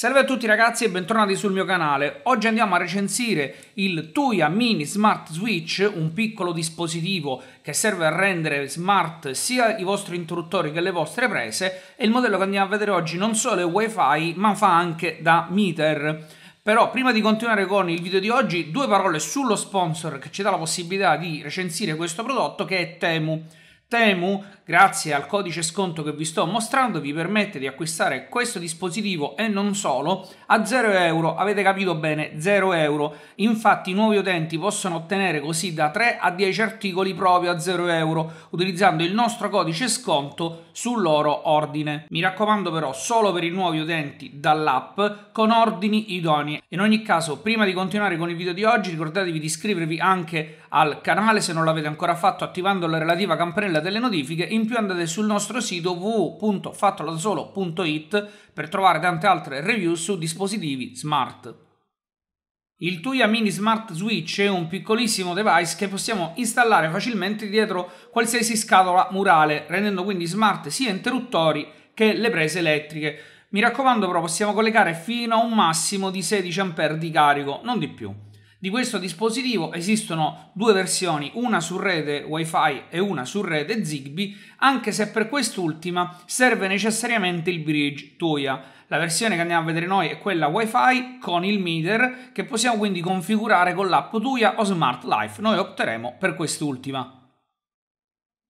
Salve a tutti ragazzi e bentornati sul mio canale. Oggi andiamo a recensire il Tuya Mini Smart Switch, un piccolo dispositivo che serve a rendere smart sia i vostri interruttori che le vostre prese e il modello che andiamo a vedere oggi non solo è wifi ma fa anche da meter. Però prima di continuare con il video di oggi, due parole sullo sponsor che ci dà la possibilità di recensire questo prodotto che è Temu. Temu, grazie al codice sconto che vi sto mostrando, vi permette di acquistare questo dispositivo e non solo a 0 euro. Avete capito bene, 0 euro. Infatti i nuovi utenti possono ottenere così da 3 a 10 articoli proprio a 0 euro utilizzando il nostro codice sconto sul loro ordine. Mi raccomando però solo per i nuovi utenti dall'app con ordini idonei. In ogni caso, prima di continuare con il video di oggi, ricordatevi di iscrivervi anche al canale se non l'avete ancora fatto attivando la relativa campanella agenda delle notifiche, in più andate sul nostro sito www.fattolosolo.it per trovare tante altre review su dispositivi smart. Il Tuya Mini Smart Switch è un piccolissimo device che possiamo installare facilmente dietro qualsiasi scatola murale, rendendo quindi smart sia interruttori che le prese elettriche. Mi raccomando però possiamo collegare fino a un massimo di 16 A di carico, non di più. Di questo dispositivo esistono due versioni, una su rete WiFi e una su rete Zigbee, anche se per quest'ultima serve necessariamente il bridge TOIA. La versione che andiamo a vedere noi è quella WiFi con il meter che possiamo quindi configurare con l'app TOIA o Smart Life. Noi opteremo per quest'ultima.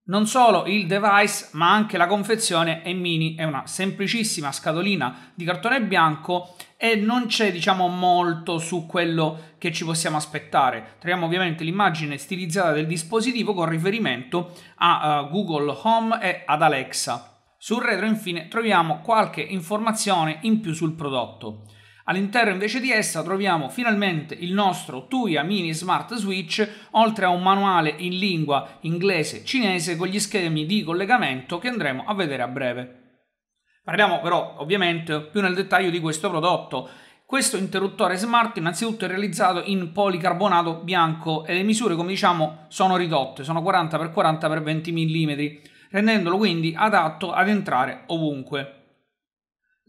Non solo il device, ma anche la confezione è mini, è una semplicissima scatolina di cartone bianco e non c'è diciamo molto su quello che ci possiamo aspettare. Troviamo ovviamente l'immagine stilizzata del dispositivo con riferimento a uh, Google Home e ad Alexa. Sul retro infine troviamo qualche informazione in più sul prodotto. All'interno invece di essa troviamo finalmente il nostro Tuya Mini Smart Switch, oltre a un manuale in lingua inglese cinese con gli schemi di collegamento che andremo a vedere a breve. Parliamo però ovviamente più nel dettaglio di questo prodotto. Questo interruttore smart innanzitutto è realizzato in policarbonato bianco e le misure, come diciamo, sono ridotte, sono 40x40x20 mm, rendendolo quindi adatto ad entrare ovunque.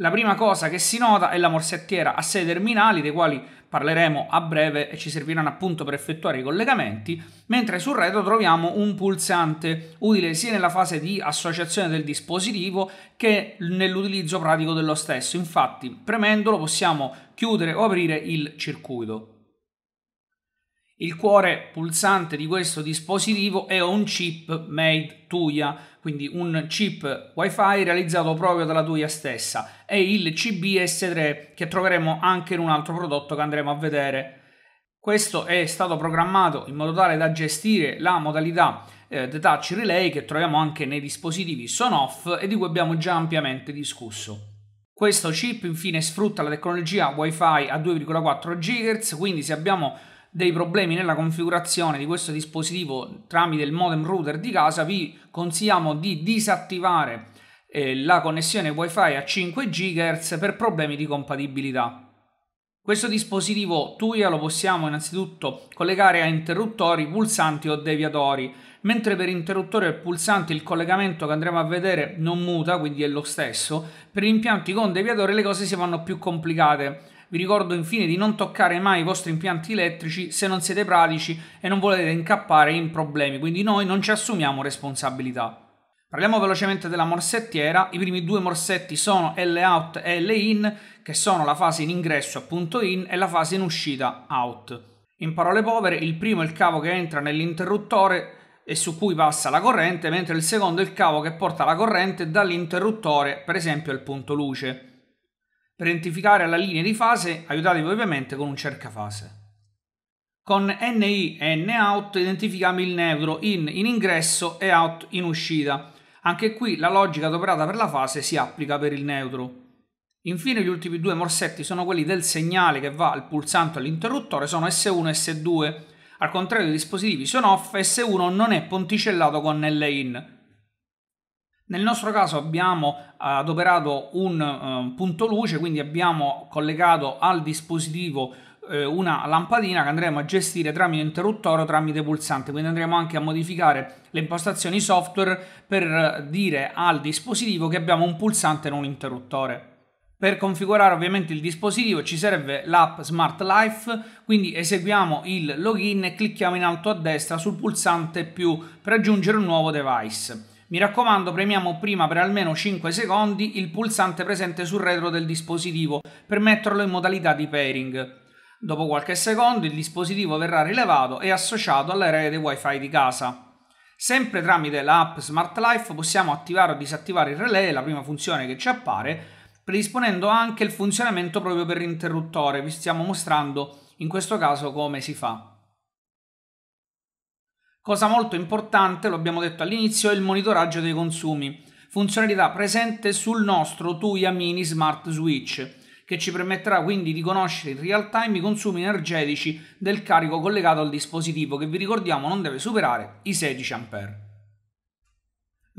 La prima cosa che si nota è la morsettiera a sei terminali, dei quali parleremo a breve e ci serviranno appunto per effettuare i collegamenti, mentre sul retro troviamo un pulsante utile sia nella fase di associazione del dispositivo che nell'utilizzo pratico dello stesso. Infatti, premendolo possiamo chiudere o aprire il circuito. Il cuore pulsante di questo dispositivo è un chip made Tuya, quindi un chip WiFi realizzato proprio dalla Tuya stessa. È il CBS3 che troveremo anche in un altro prodotto che andremo a vedere. Questo è stato programmato in modo tale da gestire la modalità eh, The Relay che troviamo anche nei dispositivi Sonoff e di cui abbiamo già ampiamente discusso. Questo chip infine sfrutta la tecnologia WiFi a 2,4 GHz, quindi se abbiamo dei problemi nella configurazione di questo dispositivo tramite il modem router di casa, vi consigliamo di disattivare eh, la connessione wifi a 5 GHz per problemi di compatibilità. Questo dispositivo TUIA lo possiamo innanzitutto collegare a interruttori, pulsanti o deviatori, mentre per interruttore e pulsanti il collegamento che andremo a vedere non muta, quindi è lo stesso. Per impianti con deviatore le cose si fanno più complicate vi ricordo infine di non toccare mai i vostri impianti elettrici se non siete pratici e non volete incappare in problemi, quindi noi non ci assumiamo responsabilità. Parliamo velocemente della morsettiera, i primi due morsetti sono L-out e L-in, che sono la fase in ingresso appunto in e la fase in uscita out. In parole povere, il primo è il cavo che entra nell'interruttore e su cui passa la corrente, mentre il secondo è il cavo che porta la corrente dall'interruttore, per esempio al punto luce. Per identificare la linea di fase aiutatevi ovviamente con un cercafase. Con NI e NOut identifichiamo il neutro in, in ingresso e out in uscita. Anche qui la logica adoperata per la fase si applica per il neutro. Infine gli ultimi due morsetti sono quelli del segnale che va al pulsante all'interruttore, sono S1 e S2. Al contrario dei dispositivi sono off, S1 non è ponticellato con LIN. Nel nostro caso abbiamo eh, adoperato un eh, punto luce, quindi abbiamo collegato al dispositivo eh, una lampadina che andremo a gestire tramite interruttore o tramite pulsante, quindi andremo anche a modificare le impostazioni software per dire al dispositivo che abbiamo un pulsante e non un interruttore. Per configurare ovviamente il dispositivo ci serve l'app Smart Life, quindi eseguiamo il login e clicchiamo in alto a destra sul pulsante più per aggiungere un nuovo device. Mi raccomando, premiamo prima per almeno 5 secondi il pulsante presente sul retro del dispositivo per metterlo in modalità di pairing. Dopo qualche secondo il dispositivo verrà rilevato e associato alla rete wifi di casa. Sempre tramite l'app Smart Life possiamo attivare o disattivare il relay, la prima funzione che ci appare, predisponendo anche il funzionamento proprio per l'interruttore, vi stiamo mostrando in questo caso come si fa. Cosa molto importante, lo abbiamo detto all'inizio, è il monitoraggio dei consumi, funzionalità presente sul nostro Tuya Mini Smart Switch, che ci permetterà quindi di conoscere in real time i consumi energetici del carico collegato al dispositivo che vi ricordiamo non deve superare i 16 A.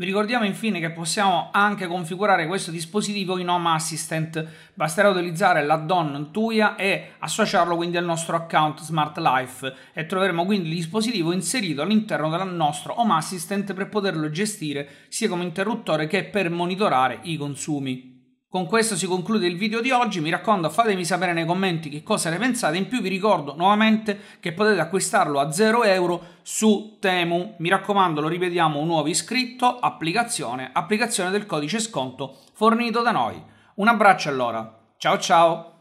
Vi ricordiamo infine che possiamo anche configurare questo dispositivo in Home Assistant, basterà utilizzare l'add-on Tuya e associarlo quindi al nostro account Smart Life e troveremo quindi il dispositivo inserito all'interno del nostro Home Assistant per poterlo gestire sia come interruttore che per monitorare i consumi. Con questo si conclude il video di oggi, mi raccomando fatemi sapere nei commenti che cosa ne pensate, in più vi ricordo nuovamente che potete acquistarlo a 0 euro su Temu, mi raccomando lo ripetiamo, nuovo iscritto, applicazione, applicazione del codice sconto fornito da noi. Un abbraccio allora, ciao ciao!